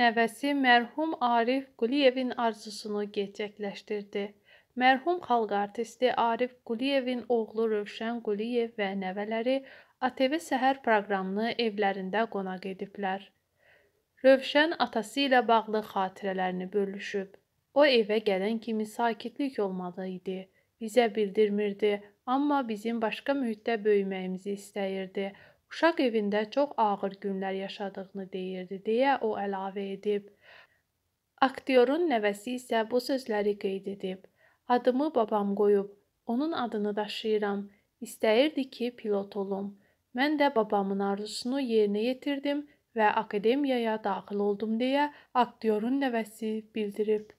Nəvəsi mərhum Arif Quliyevin arzusunu gerçəkləşdirdi. Mərhum xalq artisti Arif Quliyevin oğlu Rövşən Quliyev və nəvələri ATV səhər proqramını evlərində qonaq ediblər. Rövşən atası ilə bağlı xatirələrini bölüşüb. O evə gələn kimi sakitlik olmalı idi. Bizə bildirmirdi, amma bizim başqa mühitdə böyüməyimizi istəyirdi. Uşaq evində çox ağır günlər yaşadığını deyirdi deyə o əlavə edib. Aktyorun nəvəsi isə bu sözləri qeyd edib. Adımı babam qoyub, onun adını daşıyıram. İstəyirdi ki, pilot olum. Mən də babamın arzusunu yerinə yetirdim və akademiyaya daxil oldum deyə aktyorun nəvəsi bildirib.